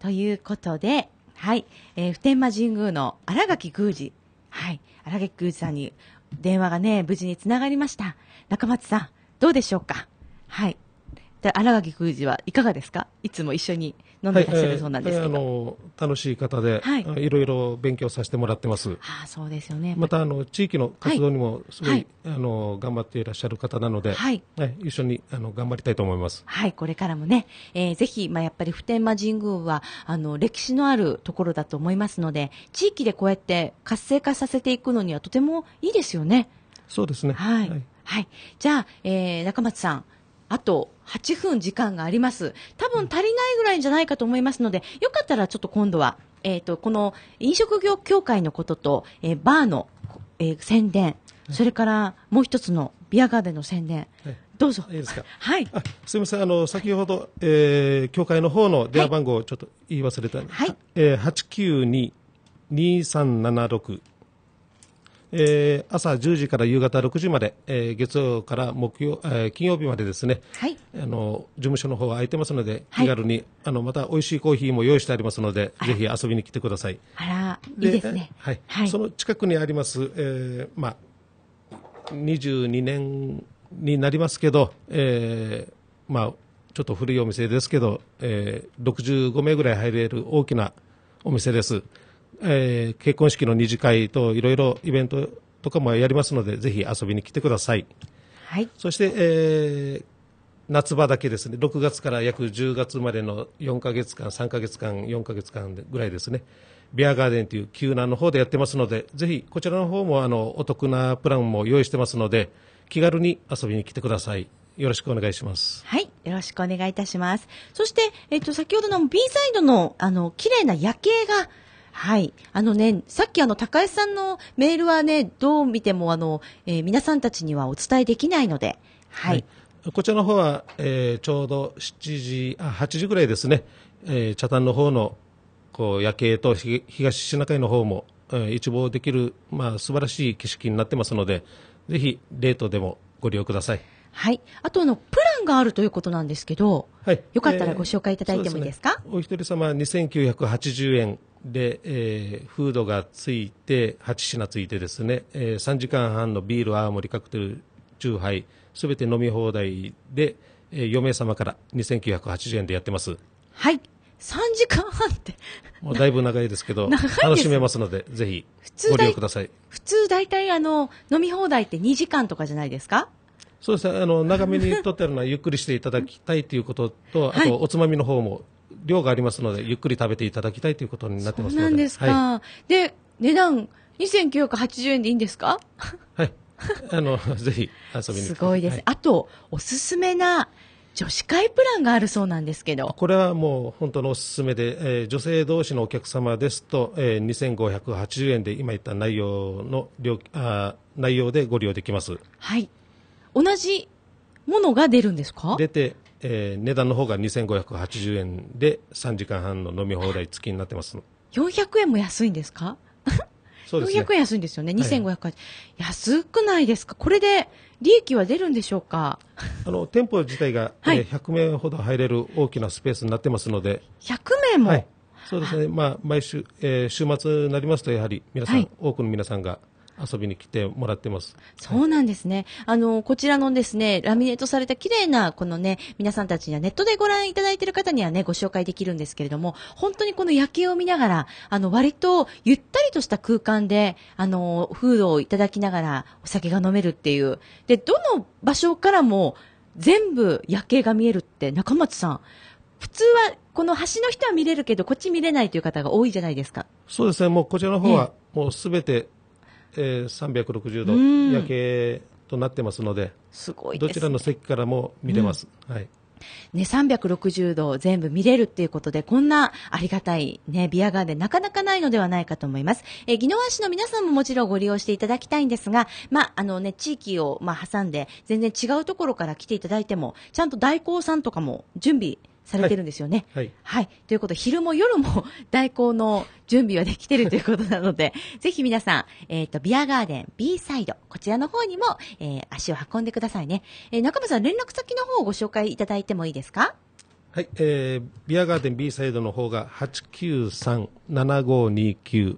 ということで、はい。えー、普天間神宮の荒垣宮司。はい。荒垣宮司さんに電話がね、無事につながりました。中松さん、どうでしょうかはい。で新垣宮司はいかがですかいつも一緒に飲んでいらっしゃるそうなんですけど、はいえー、楽しい方で、はい、いろいろ勉強させてもらってます。あそうですよねまたあの地域の活動にもすごい、はい、あの頑張っていらっしゃる方なので、はい一緒にあの頑張りたいと思います。はいこれからもね、えー、ぜひ、まあ、やっぱり普天間神宮はあの歴史のあるところだと思いますので地域でこうやって活性化させていくのにはとてもいいですよね。そうですね、はい、はい、じゃあ、えー、中松さんあと8分時間があります。多分足りないぐらいじゃないかと思いますので、よかったらちょっと今度は、えっ、ー、と、この飲食業協会のことと、えー、バーの、えー、宣伝、それからもう一つのビアガーデンの宣伝、どうぞ。いいですか。はい。すみません、あの、先ほど、えー、協会の方の電話番号をちょっと言い忘れたはい。えー、八九二二三七六えー、朝10時から夕方6時まで、えー、月曜から木曜、えー、金曜日までですね、はい、あの事務所の方は空いてますので、はい、気軽にあのまた美味しいコーヒーも用意してありますのでぜひ遊びに来てくださいあらいいですね、はい、はい、その近くにあります、えー、まあ22年になりますけど、えー、まあちょっと古いお店ですけど、えー、65名ぐらい入れる大きなお店です。えー、結婚式の二次会といろいろイベントとかもやりますので、ぜひ遊びに来てください。はい。そして、えー、夏場だけですね、6月から約10月までの4か月間、3か月間、4か月間ぐらいですね、ビアガーデンという球団の方でやってますので、ぜひこちらの方もあのお得なプランも用意してますので、気軽に遊びに来てください。よろしくお願いします。はい。よろしくお願いいたします。そして、えっと、先ほどの B サイドの、あの、綺麗な夜景がはい。あのね、さっきあの、高橋さんのメールはね、どう見てもあの、えー、皆さんたちにはお伝えできないので、はい。はい、こちらの方は、えー、ちょうど7時、あ、8時ぐらいですね、えー、茶壇の方の、こう、夜景と東シナ海の方も、えー、一望できる、まあ、素晴らしい景色になってますので、ぜひ、デートでもご利用ください。はい。あとあの、プランがあるということなんですけど、はい。よかったらご紹介いただいてもいいですか、えーね、お一人様2980円で、えー、フードがついて、8品ついてですね、えー、3時間半のビール、青森、カクテル、チューハイ、すべて飲み放題で、えー、4名様から2980円でやってます。はい。3時間半って。もうだいぶ長いですけど、楽しめますので、ぜひ、ご利用ください。普通大体、あの、飲み放題って2時間とかじゃないですかそうですね、あの長めにとってあるのはゆっくりしていただきたいということと、あとおつまみの方も量がありますので、ゆっくり食べていただきたいということになってますので。そうなんですか。はい、で、値段2980円でいいんですかはい。あの、ぜひ遊びに来てすごいです。はい、あと、おすすめな女子会プランがあるそうなんですけどこれはもう本当のおすすめで、えー、女性同士のお客様ですと、えー、2580円で今言った内容の料あ内容でご利用できますはい同じものが出るんですか出てえー、値段の方が2580円で3時間半の飲み放題付きになってます400円も安いんですか そうです、ね、400円安いんですよね、2 5 8 0円、はい、安くないですか、これで利益は出るんでしょうかあの店舗自体が、えー、100名ほど入れる大きなスペースになってますので、100名も、はい、そうですね、まあ、毎週、えー、週末になりますと、やはり皆さん、多くの皆さんが遊びに来てもらってます。そうなんですね。あの、こちらのですね、ラミネートされた綺麗な、このね、皆さんたちにはネットでご覧いただいている方にはね、ご紹介できるんですけれども、本当にこの夜景を見ながら、あの、割とゆったりとした空間で、あの、フードをいただきながらお酒が飲めるっていう。で、どの場所からも全部夜景が見えるって中松さん、普通はこの橋の人は見れるけど、こっち見れないという方が多いじゃないですか。そうですね、もうこちらの方は、もうすべてえー、360度、夜景となってますので、すごい、ね、どちらの席からも見れます。うん、はいね、360度全部見れるっていうことで、こんなありがたいね、ビアガーデンなかなかないのではないかと思います。え宜野湾市の皆さんももちろんご利用していただきたいんですが、まあ、あのね、地域を、まあ、挟んで、全然違うところから来ていただいても、ちゃんと代行さんとかも準備されてるんですよね。はい。はい、ということで、昼も夜も 代行の準備はできてるということなので、ぜひ皆さん、えっ、ー、と、ビアガーデン B サイド、こちらの方にも、えー、足を運んでくださいね。えー、中村さん、連絡先の方をご紹介いただいてもいいですかはい、えー、ビアガーデン B サイドの方が893-7529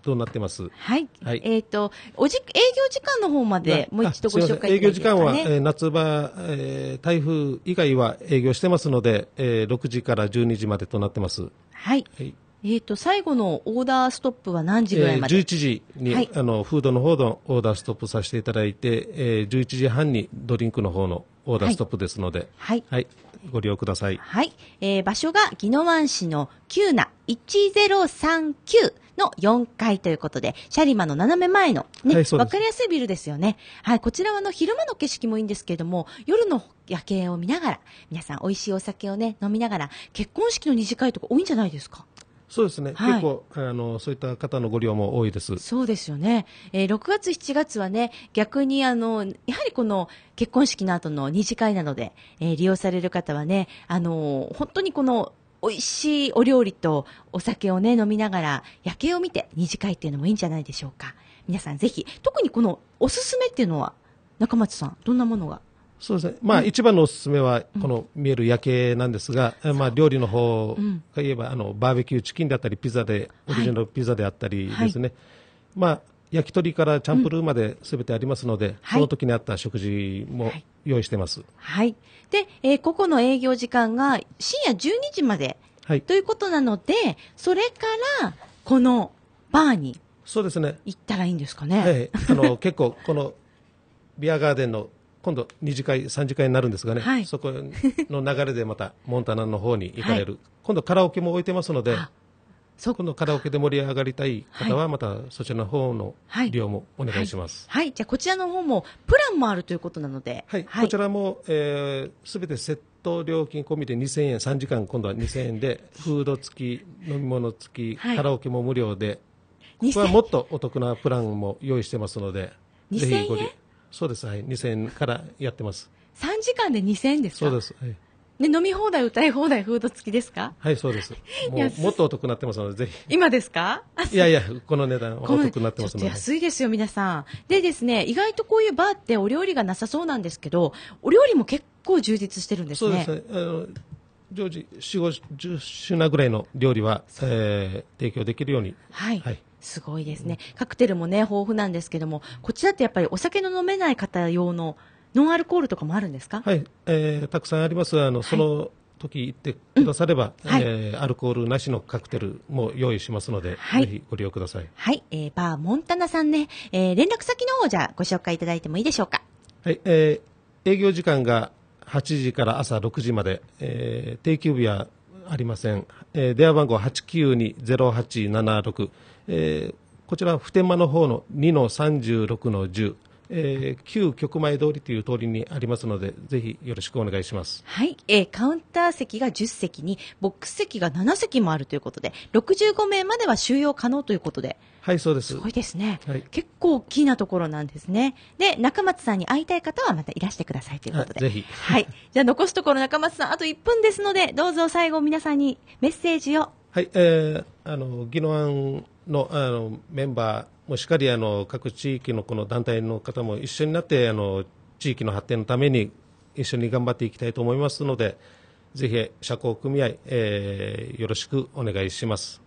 となってます。はい。はい、えっ、ー、と、おじ、営業時間の方まで、もう一度ご紹介、ね、営業時間は、えー、夏場、えー、台風以外は営業してますので、えー、6時から12時までとなってます。はい。はい、えっ、ー、と、最後のオーダーストップは何時ぐらいまで、えー、?11 時に、はい、あの、フードの方のオーダーストップさせていただいて、えー、11時半にドリンクの方のオーダーストップですので、はい。はい、ご利用ください。はい。えー、場所が宜野湾市の9な1039。の4階ということで、シャリマの斜め前のね、はい、わかりやすいビルですよね。はい、こちらはあの昼間の景色もいいんですけれども、夜の夜景を見ながら、皆さん美味しいお酒をね、飲みながら、結婚式の二次会とか多いんじゃないですかそうですね、はい、結構あの、そういった方のご利用も多いですそうですよね、えー、6月、7月はね、逆にあのやはりこの結婚式の後の二次会などで、えー、利用される方はね、あの本当にこの美味しいお料理とお酒をね、飲みながら夜景を見て二次会っていうのもいいんじゃないでしょうか。皆さんぜひ、特にこのおすすめっていうのは、中町さん、どんなものがそうですね。まあ、一番のおすすめは、この見える夜景なんですが、うん、まあ、料理の方が言えば、あの、バーベキューチキンだったり、ピザで、オリジナルピザであったりですね。はいはいまあ、焼き鳥からチャンプルーまですべてありますので、うんはい、その時にあった食事も用意してます。はい。で、えー、ここの営業時間が深夜12時まで、はい、ということなので、それからこのバーにそうですね。行ったらいいんですかね。ええ、あの 結構このビアガーデンの今度2次会3次会になるんですがね、はい、そこの流れでまたモンタナの方に行かれる、はい、今度カラオケも置いてますのでそこのカラオケで盛り上がりたい方は、またそちらの方の利用もお願いします。はい、はいはい、じゃあこちらの方もプランもあるということなので、はい、こちらもすべ、えー、てセット料金込みで2000円、3時間、今度は2000円で、フード付き、飲み物付き、カラオケも無料で、ここはもっとお得なプランも用意してますので、ぜひご利そうです、はい、2000円からやってます。3時間で2000円ですそうです。はいね、飲み放題、歌い放題、フード付きですかはい、そうです。もうもっとお得くなってますので、ぜひ。今ですかいやいや、この値段、お得くなってますので。安いですよ、皆さん。でですね、意外とこういうバーってお料理がなさそうなんですけど、お料理も結構充実してるんですね。そうですね。あの常時4、50品ぐらいの料理は、えー、提供できるように。はい、はいすごいですね。カクテルもね、豊富なんですけども、こちらってやっぱりお酒の飲めない方用のノンアルコールとかもあるんですかはい、えー、たくさんあります。あの、その時言ってくだされば、はい、えー、アルコールなしのカクテルも用意しますので、はい、ぜひご利用ください。はい、えー、バーモンタナさんね、えー、連絡先の方じゃご紹介いただいてもいいでしょうか。はい、えー、営業時間が8時から朝6時まで、えー、定休日はありません、えー、電話番号892-0876、えー、こちら普天間の方の2の36の10えー、旧局前通りという通りにありますので、ぜひよろしくお願いします。はい、えー、カウンター席が10席に、ボックス席が7席もあるということで、65名までは収容可能ということで。はい、そうです。すごいですね。はい、結構大きなところなんですね。で、中松さんに会いたい方はまたいらしてくださいということで。ぜひ。はい。じゃあ残すところ中松さん、あと1分ですので、どうぞ最後皆さんにメッセージを。はい、えー、あの、技能案の、あの、メンバー、もうしっかりあの各地域のこの団体の方も一緒になってあの地域の発展のために一緒に頑張っていきたいと思いますのでぜひ社交組合、えー、よろしくお願いします。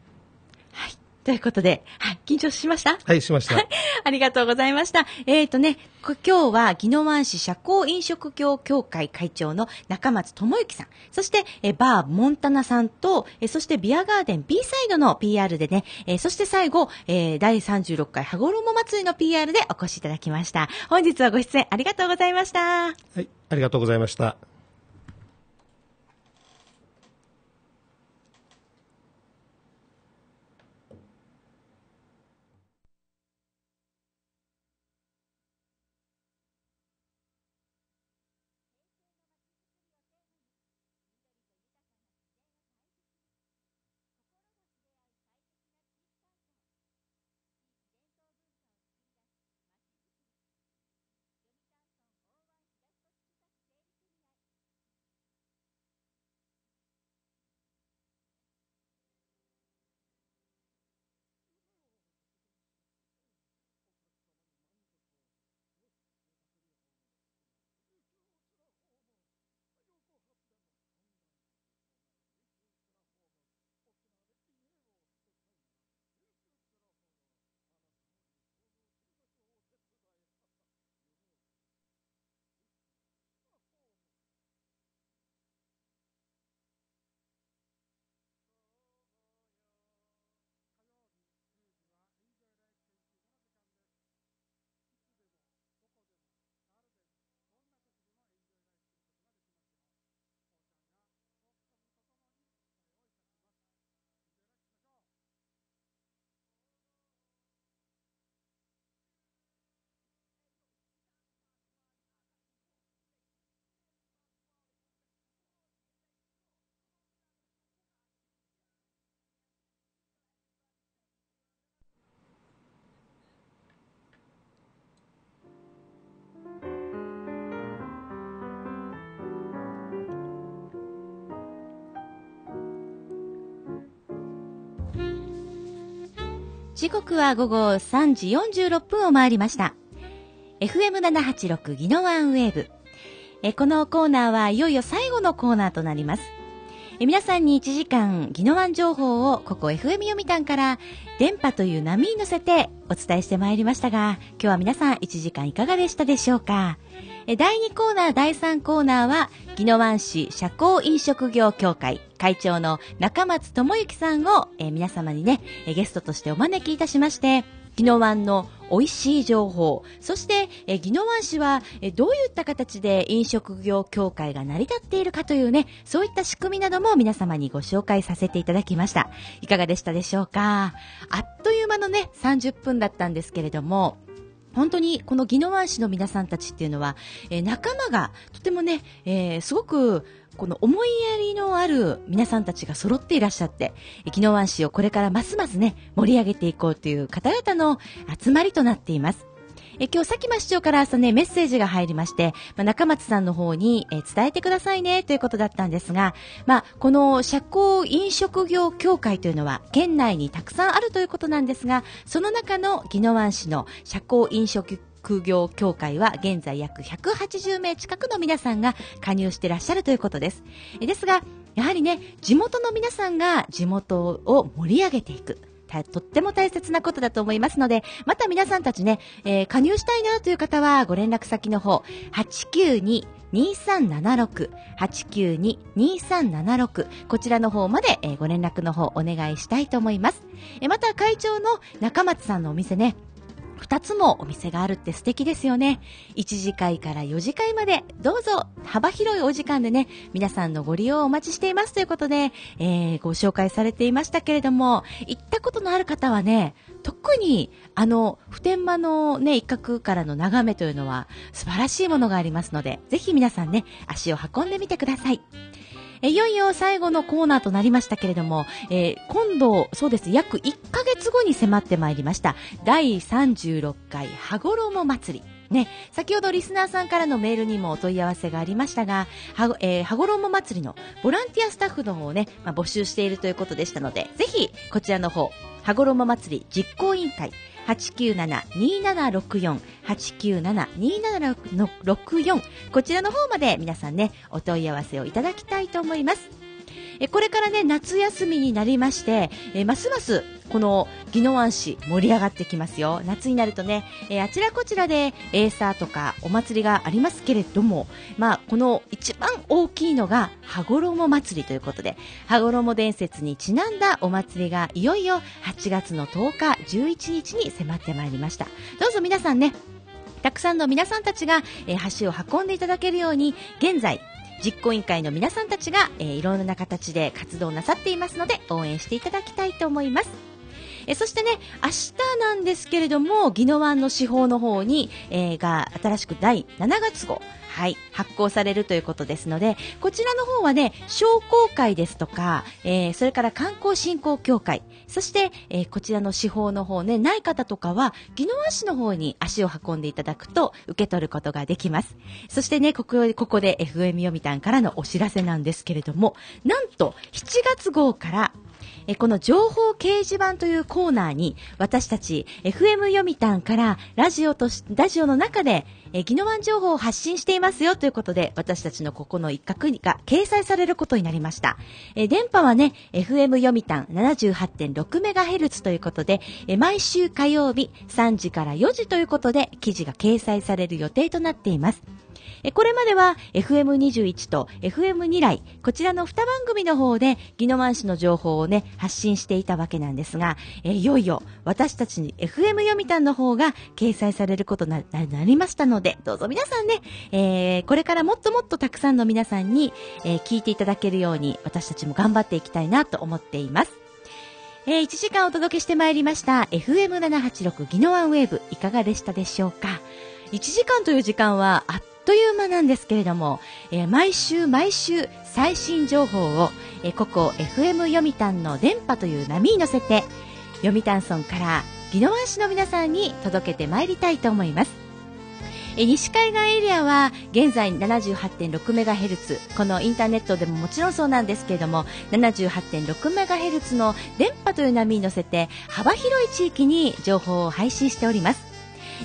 ということで、はい、緊張しましたはい、しました。ありがとうございました。えっ、ー、とね、今日は、宜野湾市社交飲食協会会長の中松智之さん、そして、えバーモンタナさんと、えそしてビアガーデン B サイドの PR でね、えそして最後、えー、第36回羽衣祭りの PR でお越しいただきました。本日はご出演ありがとうございました。はい、ありがとうございました。時刻は午後3時46分を回りました。FM786 ギノワンウェーブ。えこのコーナーはいよいよ最後のコーナーとなります。え皆さんに1時間ギノワン情報をここ FM 読みたから電波という波に乗せてお伝えしてまいりましたが、今日は皆さん1時間いかがでしたでしょうかえ第2コーナー、第3コーナーは、宜野湾市社交飲食業協会会長の中松智之さんを、え皆様にね、えゲストとしてお招きいたしまして、宜野湾の美味しい情報、そして、え宜野湾市は、えどういった形で飲食業協会が成り立っているかというね、そういった仕組みなども皆様にご紹介させていただきました。いかがでしたでしょうかあっという間のね、30分だったんですけれども、本当にこの宜野湾市の皆さんたちっていうのは、えー、仲間がとてもね、えー、すごくこの思いやりのある皆さんたちが揃っていらっしゃって、宜野湾市をこれからますますね、盛り上げていこうという方々の集まりとなっています。え今日、佐喜真市長から朝ね、メッセージが入りまして、まあ、中松さんの方にえ伝えてくださいねということだったんですが、まあ、この社交飲食業協会というのは県内にたくさんあるということなんですが、その中の宜野湾市の社交飲食空業協会は現在約180名近くの皆さんが加入してらっしゃるということです。ですが、やはりね、地元の皆さんが地元を盛り上げていく。とっても大切なことだと思いますので、また皆さんたちね、えー、加入したいなという方はご連絡先の方、892 2 3 7 6 892-2376こちらの方まで、えー、ご連絡の方お願いしたいと思います。えー、また会長の中松さんのお店ね、2つもお店があるって素敵ですよね。1次会から4次会まで、どうぞ幅広いお時間でね、皆さんのご利用をお待ちしていますということで、えー、ご紹介されていましたけれども、行ったことのある方はね、特にあの普天間の、ね、一角からの眺めというのは素晴らしいものがありますのでぜひ皆さんね足を運んでみてくださいえいよいよ最後のコーナーとなりましたけれども、えー、今度、そうです、約1ヶ月後に迫ってまいりました、第36回羽衣祭り。ね、先ほどリスナーさんからのメールにもお問い合わせがありましたが、は、えー、羽衣祭りのボランティアスタッフの方をね、まあ、募集しているということでしたので、ぜひ、こちらの方、羽衣祭り実行委員会、897-2764、897-2764、こちらの方まで皆さんね、お問い合わせをいただきたいと思います。えこれからね夏休みになりましてえますますこの宜野湾市盛り上がってきますよ夏になるとね、えあちらこちらでエーサーとかお祭りがありますけれども、まあ、この一番大きいのが羽衣祭りということで羽衣伝説にちなんだお祭りがいよいよ8月の10日11日に迫ってまいりましたどうぞ皆さんねたくさんの皆さんたちが、え橋を運んでいただけるように現在実行委員会の皆さんたちが、えー、いろんな形で活動なさっていますので応援していただきたいと思います。えそしてね、明日なんですけれども、宜野湾の司法の方に、えー、が新しく第7月号、はい、発行されるということですので、こちらの方はね、商工会ですとか、えー、それから観光振興協会、そして、えー、こちらの司法の方ね、ない方とかは、宜野湾市の方に足を運んでいただくと、受け取ることができます。そしてね、ここここで FM 読みたんからのお知らせなんですけれども、なんと、7月号からえこの情報掲示板というコーナーに、私たち FM 読谷からラジオとし、ラジオの中で、えー、ギノ情報を発信していますよということで、私たちのここの一角が掲載されることになりました。え電波はね、FM 読谷78.6メガヘルツということで、え毎週火曜日3時から4時ということで、記事が掲載される予定となっています。これまでは FM21 と FM2 来、こちらの2番組の方で、ギノワン市の情報をね、発信していたわけなんですが、いよいよ私たちに FM 読んの方が掲載されることになりましたので、どうぞ皆さんね、えー、これからもっともっとたくさんの皆さんに、えー、聞いていただけるように、私たちも頑張っていきたいなと思っています。えー、1時間お届けしてまいりました FM786 ギノワンウェーブいかがでしたでしょうか1時間という時間はあっという間なんですけれども、えー、毎週毎週最新情報を、えー、ここ FM 読谷の電波という波に乗せて、読谷村から宜野湾市の皆さんに届けてまいりたいと思います。え西海岸エリアは現在78.6メガヘルツこのインターネットでももちろんそうなんですけれども78.6メガヘルツの電波という波に乗せて幅広い地域に情報を配信しております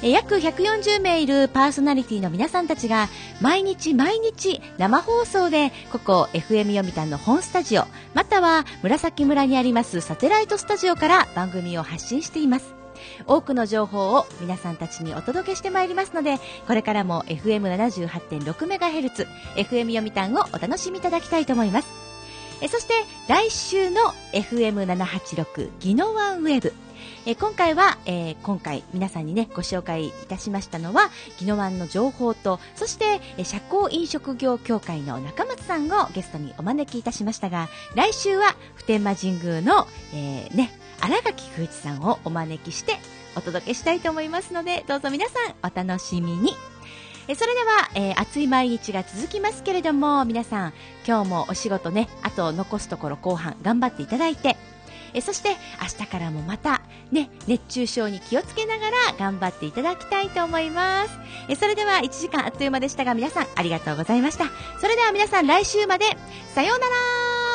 約140名いるパーソナリティの皆さんたちが毎日毎日生放送でここ FM 読谷の本スタジオまたは紫村にありますサテライトスタジオから番組を発信しています多くの情報を皆さんたちにお届けしてまいりますのでこれからも FM78.6MHz FM 読谷をお楽しみいただきたいと思いますえそして来週の FM786 ギノワンウェブえ今回は、えー、今回皆さんにね、ご紹介いたしましたのは、宜野湾の情報と、そして、え社交飲食業協会の中松さんをゲストにお招きいたしましたが、来週は普天間神宮の、えー、ね、新垣空一さんをお招きしてお届けしたいと思いますので、どうぞ皆さんお楽しみに。えそれでは、えー、暑い毎日が続きますけれども、皆さん、今日もお仕事ね、あと残すところ後半頑張っていただいて、えそして明日からもまた、ね、熱中症に気をつけながら頑張っていただきたいと思いますえそれでは1時間あっという間でしたが皆さんありがとうございましたそれでは皆さん来週までさようなら